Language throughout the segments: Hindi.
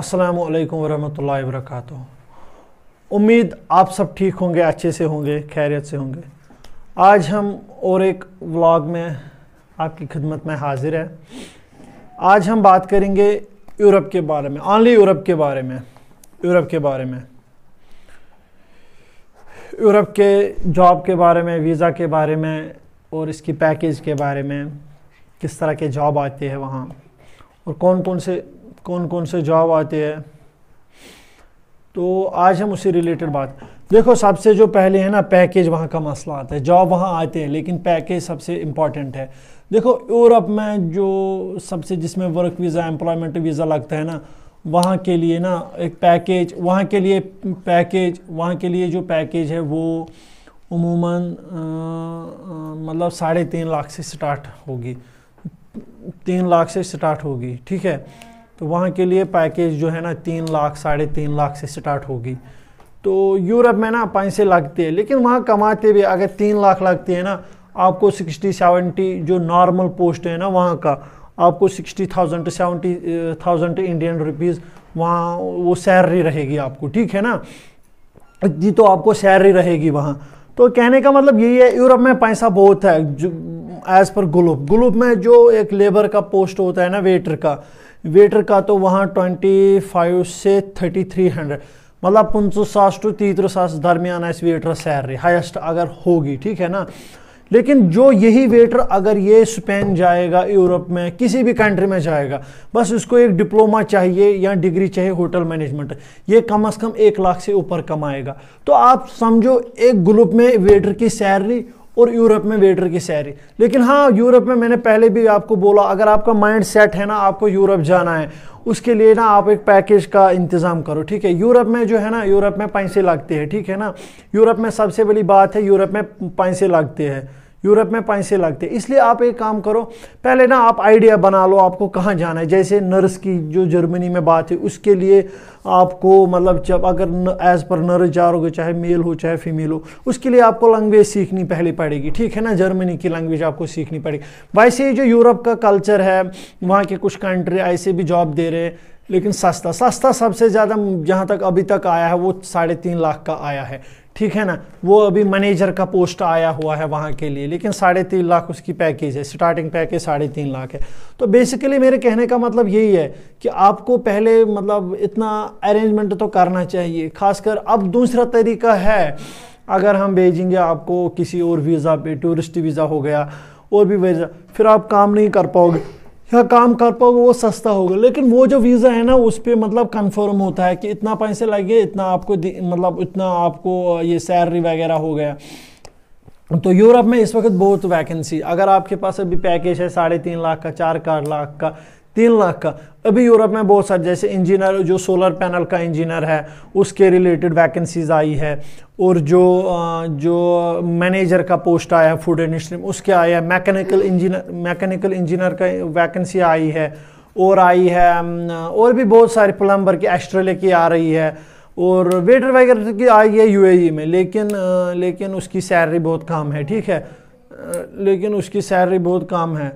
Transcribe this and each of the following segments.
अस्सलाम वालेकुम वरहमतुल्लाहि उम्मीद आप सब ठीक होंगे अच्छे से होंगे खैरियत से होंगे आज हम और एक व्लॉग में आपकी खिदमत में हाजिर है आज हम बात करेंगे यूरोप के बारे में ऑनली यूरोप के बारे में यूरोप के बारे में यूरोप के जॉब के बारे में वीज़ा के बारे में और इसकी पैकेज के बारे में किस तरह के जॉब आते हैं वहाँ और कौन कौन से कौन कौन से जॉब आते हैं तो आज हम उसी रिलेटेड बात देखो सबसे जो पहले है ना पैकेज वहाँ का मसला आता है जॉब वहाँ आते हैं लेकिन पैकेज सबसे इम्पॉर्टेंट है देखो यूरोप में जो सबसे जिसमें वर्क वीज़ा एम्प्लॉयमेंट वीज़ा लगता है ना वहाँ के लिए ना एक पैकेज वहाँ के लिए पैकेज वहाँ के लिए जो पैकेज है वो उमूमा मतलब साढ़े तीन लाख से स्टार्ट होगी तीन लाख से स्टार्ट होगी ठीक है तो वहाँ के लिए पैकेज जो है ना तीन लाख साढ़े तीन लाख से स्टार्ट होगी तो यूरोप में ना पैसे लगते हैं लेकिन वहाँ कमाते भी अगर तीन लाख लगती है ना आपको सिक्सटी सेवेंटी जो नॉर्मल पोस्ट है ना वहाँ का आपको sixty thousand to seventy thousand Indian rupees वहाँ वो सैलरी रहेगी आपको ठीक है ना जी तो आपको सैलरी रहेगी वहाँ तो कहने का मतलब यही है यूरोप में पैसा बहुत है एज पर ग्लूप ग्लूप में जो एक लेबर का पोस्ट होता है ना वेटर का वेटर का तो वहाँ ट्वेंटी फाइव से थर्टी थ्री हंड्रेड मतलब पंचो सास टू तीतर सास दरमियान आस वेटर सैलरी हाइस्ट अगर होगी ठीक है ना लेकिन जो यही वेटर अगर ये स्पेन जाएगा यूरोप में किसी भी कंट्री में जाएगा बस उसको एक डिप्लोमा चाहिए या डिग्री चाहिए होटल मैनेजमेंट ये कम अज़ कम एक लाख से ऊपर कमाएगा तो आप समझो एक ग्रुप में वेटर की सैलरी और यूरोप में वेटर की सैलरी लेकिन हाँ यूरोप में मैंने पहले भी आपको बोला अगर आपका माइंड सेट है ना आपको यूरोप जाना है उसके लिए ना आप एक पैकेज का इंतज़ाम करो ठीक है यूरोप में जो है ना यूरोप में पैसे लगते हैं ठीक है ना यूरोप में सबसे बड़ी बात है यूरोप में पैसे लगते हैं यूरोप में पैसे लगते इसलिए आप एक काम करो पहले ना आप आइडिया बना लो आपको कहाँ जाना है जैसे नर्स की जो जर्मनी में बात है उसके लिए आपको मतलब जब अगर एज पर नर्स जा रोगे चाहे मेल हो चाहे फीमेल हो उसके लिए आपको लैंग्वेज सीखनी पहले पड़ेगी ठीक है ना जर्मनी की लैंग्वेज आपको सीखनी पड़ेगी वैसे ही जो यूरोप का कल्चर है वहाँ के कुछ कंट्री ऐसे भी जॉब दे रहे हैं लेकिन सस्ता सस्ता सबसे ज़्यादा जहाँ तक अभी तक आया है वो साढ़े तीन लाख का आया है ठीक है ना वो अभी मैनेजर का पोस्ट आया हुआ है वहाँ के लिए लेकिन साढ़े तीन लाख उसकी पैकेज है स्टार्टिंग पैकेज साढ़े तीन लाख है तो बेसिकली मेरे कहने का मतलब यही है कि आपको पहले मतलब इतना अरेंजमेंट तो करना चाहिए खासकर अब दूसरा तरीका है अगर हम भेजेंगे आपको किसी और वीज़ा पे टूरिस्ट वीज़ा हो गया और भी वीज़ा फिर आप काम नहीं कर पाओगे या काम कर पाओगे वो सस्ता होगा लेकिन वो जो वीज़ा है ना उस पर मतलब कंफर्म होता है कि इतना पैसे लगे इतना आपको मतलब इतना आपको ये सैलरी वगैरह हो गया तो यूरोप में इस वक्त बहुत वैकेंसी अगर आपके पास अभी पैकेज है साढ़े तीन लाख का चार चार लाख का तीन लाख का अभी यूरोप में बहुत सारे जैसे इंजीनियर जो सोलर पैनल का इंजीनियर है उसके रिलेटेड वैकेंसीज आई है और जो जो मैनेजर का पोस्ट आया है फूड इंडस्ट्री में उसके आया है मैकेनिकल इंजीनियर मैकेनिकल इंजीनियर का वैकेंसी आई है और आई है और भी बहुत सारे प्लम्बर की ऑस्ट्रेलिया की आ रही है और वेटर वगैरह की आई है यू e में लेकिन लेकिन उसकी सैलरी बहुत कम है ठीक है लेकिन उसकी सैलरी बहुत कम है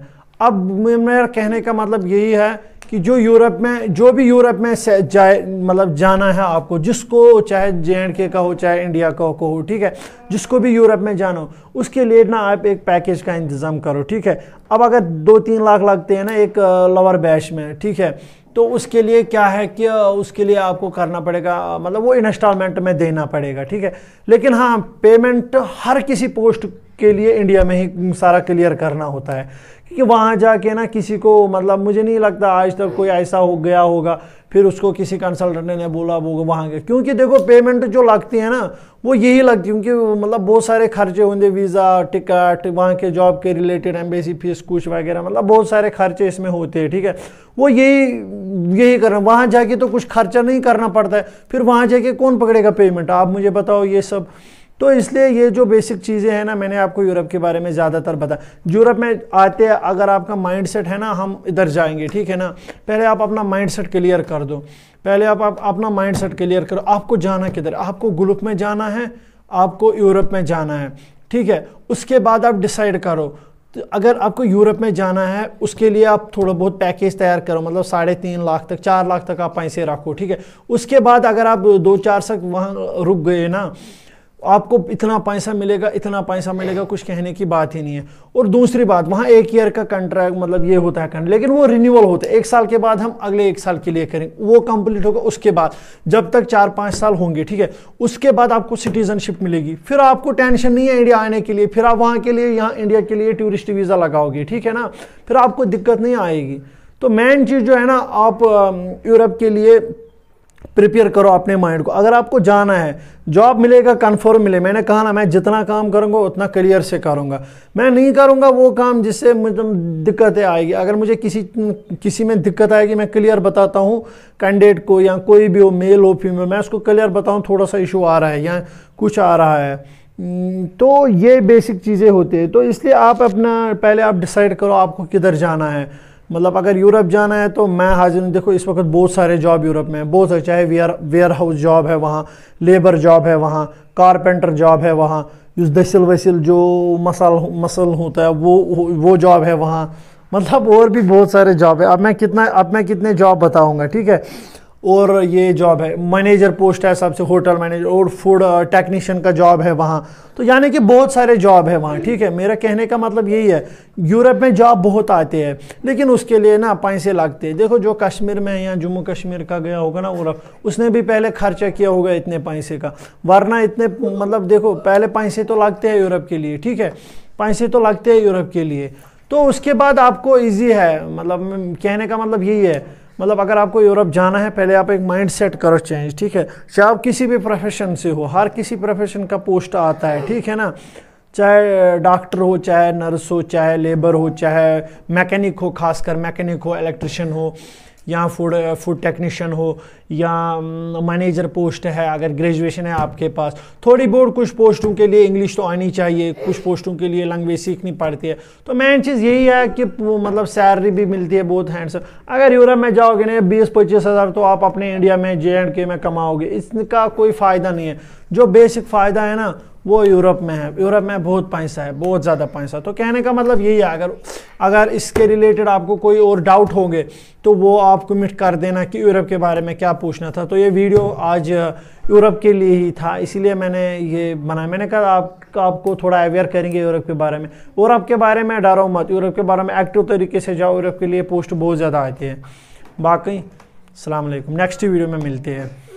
अब मेरा कहने का मतलब यही है कि जो यूरोप में जो भी यूरोप में जाए मतलब जाना है आपको जिसको चाहे जे एंड के का हो चाहे इंडिया का हो ठीक है जिसको भी यूरोप में जाना हो उसके लिए ना आप एक पैकेज का इंतज़ाम करो ठीक है अब अगर दो तीन लाख लगते हैं ना एक लोअर बैच में ठीक है तो उसके लिए क्या है कि उसके लिए आपको करना पड़ेगा मतलब वो इंस्टॉलमेंट में देना पड़ेगा ठीक है लेकिन हाँ पेमेंट हर किसी पोस्ट के लिए इंडिया में ही सारा क्लियर करना होता है क्योंकि वहाँ जाके ना किसी को मतलब मुझे नहीं लगता आज तक कोई ऐसा हो गया होगा फिर उसको किसी कंसल्टेंट ने बोला वो वहाँ गए क्योंकि देखो पेमेंट जो लगती है ना वो यही लगती है क्योंकि मतलब बहुत सारे खर्चे होंगे वीज़ा टिकट वहाँ के जॉब के रिलेटेड एम्बेसी फीस कुछ वगैरह मतलब बहुत सारे खर्चे इसमें होते हैं ठीक है वो यही यही करना वहाँ जाके तो कुछ खर्चा नहीं करना पड़ता है फिर वहाँ जाके कौन पकड़ेगा पेमेंट आप मुझे बताओ ये सब तो इसलिए ये जो बेसिक चीज़ें हैं ना मैंने आपको यूरोप के बारे में ज़्यादातर बताया यूरोप में आते अगर आपका माइंडसेट है ना हम इधर जाएंगे ठीक है ना पहले आप अपना माइंडसेट क्लियर कर दो पहले आप, आप अपना माइंडसेट क्लियर करो आपको जाना किधर आपको ग्रुप में जाना है आपको यूरोप में जाना है ठीक है उसके बाद आप डिसाइड करो तो अगर आपको यूरोप में जाना है उसके लिए आप थोड़ा बहुत पैकेज तैयार करो मतलब साढ़े तीन लाख तक चार लाख तक आप पैसे रखो ठीक है उसके बाद अगर आप दो चार सक वहाँ रुक गए ना आपको इतना पैसा मिलेगा इतना पैसा मिलेगा कुछ कहने की बात ही नहीं है और दूसरी बात वहाँ एक ईयर का कंट्रैक्ट मतलब ये होता है कंट्रैक्ट लेकिन वो रिन्यूअल होता है एक साल के बाद हम अगले एक साल के लिए करेंगे वो कंप्लीट होगा उसके बाद जब तक चार पाँच साल होंगे ठीक है उसके बाद आपको सिटीजनशिप मिलेगी फिर आपको टेंशन नहीं है इंडिया आने के लिए फिर आप वहाँ के लिए यहाँ इंडिया के लिए टूरिस्ट वीज़ा लगाओगे ठीक है ना फिर आपको दिक्कत नहीं आएगी तो मेन चीज़ जो है ना आप यूरोप के लिए प्रिपेयर करो अपने माइंड को अगर आपको जाना है जॉब मिलेगा कन्फर्म मिले मैंने कहा ना मैं जितना काम करूँगा उतना करियर से करूँगा मैं नहीं करूँगा वो काम जिससे मुझे दिक्कतें आएगी अगर मुझे किसी किसी में दिक्कत आएगी मैं क्लियर बताता हूँ कैंडिडेट को या कोई भी हो मेल हो फीमेल मैं उसको क्लियर बताऊँ थोड़ा सा इशू आ रहा है या कुछ आ रहा है तो ये बेसिक चीज़ें होती है तो इसलिए आप अपना पहले आप डिसाइड करो आपको किधर जाना है मतलब अगर यूरोप जाना है तो मैं हाजिर हूँ देखो इस वक्त बहुत सारे जॉब यूरोप में हैं बहुत सारे चाहे वेयर वेयर हाउस जॉब है वहाँ लेबर जॉब है वहाँ कारपेंटर जॉब है वहाँ उस दसिल वसिल जो मसल मसल होता है वो वो जॉब है वहाँ मतलब और भी बहुत सारे जॉब है अब मैं कितना अब मैं कितने जॉब बताऊँगा ठीक है और ये जॉब है मैनेजर पोस्ट है सबसे होटल मैनेजर और फूड टेक्नीशियन uh, का जॉब है वहाँ तो यानी कि बहुत सारे जॉब है वहाँ ठीक है मेरा कहने का मतलब यही है यूरोप में जॉब बहुत आते हैं लेकिन उसके लिए ना पैसे लगते हैं देखो जो कश्मीर में या जम्मू कश्मीर का गया होगा ना यूरोप उसने भी पहले खर्चा किया होगा इतने पैसे का वरना इतने मतलब देखो पहले पैसे तो लगते हैं यूरोप के लिए ठीक है पैसे तो लगते हैं यूरोप के लिए तो उसके बाद आपको ईजी है मतलब कहने का मतलब यही है मतलब अगर आपको यूरोप जाना है पहले आप एक माइंड सेट करो चेंज ठीक है चाहे आप किसी भी प्रोफेशन से हो हर किसी प्रोफेशन का पोस्ट आता है ठीक है ना चाहे डॉक्टर हो चाहे नर्स हो चाहे लेबर हो चाहे मैकेनिक हो खासकर मैकेनिक हो इलेक्ट्रिशियन हो या फूड फूड टेक्नीशियन हो या मैनेजर पोस्ट है अगर ग्रेजुएशन है आपके पास थोड़ी बहुत कुछ पोस्टों के लिए इंग्लिश तो आनी चाहिए कुछ पोस्टों के लिए लैंग्वेज सीखनी पड़ती है तो मेन चीज़ यही है कि मतलब सैलरी भी मिलती है बहुत हैंडसम अगर यूरोप में जाओगे ना बीस पच्चीस हज़ार तो आप अपने इंडिया में जे एंड के में कमाओगे इसका कोई फ़ायदा नहीं है जो बेसिक फ़ायदा है ना वो यूरोप में है यूरोप में बहुत पैसा है बहुत ज़्यादा पैसा तो कहने का मतलब यही है अगर अगर इसके रिलेटेड आपको कोई और डाउट होंगे तो वो आप कमिट कर देना कि यूरोप के बारे में क्या पूछना था तो ये वीडियो आज यूरोप के लिए ही था इसीलिए मैंने ये बनाया मैंने कहा आप आपको थोड़ा अवेयर करेंगे यूरोप के बारे में यूरोप के बारे में डरो मत यूरोप के बारे में एक्टिव तरीके से जाओ यूरोप के लिए पोस्ट बहुत ज़्यादा आती है बाकी अलैक्म नेक्स्ट वीडियो में मिलते हैं